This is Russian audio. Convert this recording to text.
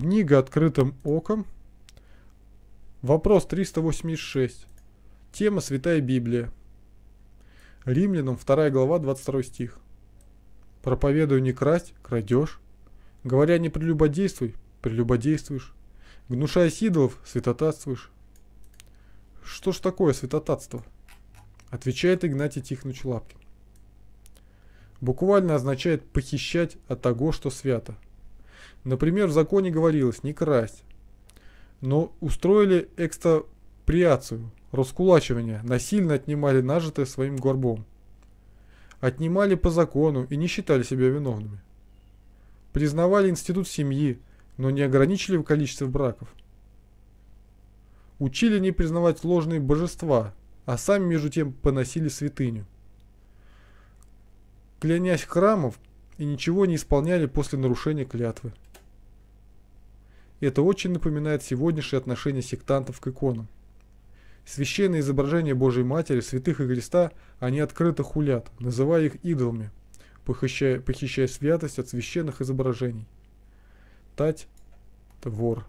Книга открытым оком. Вопрос 386. Тема Святая Библия. Римлянам 2 глава 22 стих. Проповедую не красть, крадешь. Говоря не прелюбодействуй, прелюбодействуешь. Гнушаясь идолов, святотатствуешь. Что ж такое святотатство? Отвечает Игнатий Тихонович Лапкин. Буквально означает похищать от того, что свято – Например, в законе говорилось не красть. Но устроили экстаприацию, раскулачивание, насильно отнимали нажитое своим горбом. Отнимали по закону и не считали себя виновными. Признавали институт семьи, но не ограничили в количестве браков. Учили не признавать ложные божества, а сами между тем поносили святыню. Клянясь храмов и ничего не исполняли после нарушения клятвы. Это очень напоминает сегодняшние отношения сектантов к иконам. Священные изображения Божьей Матери, святых и Христа они открыто хулят, называя их идолами, похищая, похищая святость от священных изображений. Тать – твор.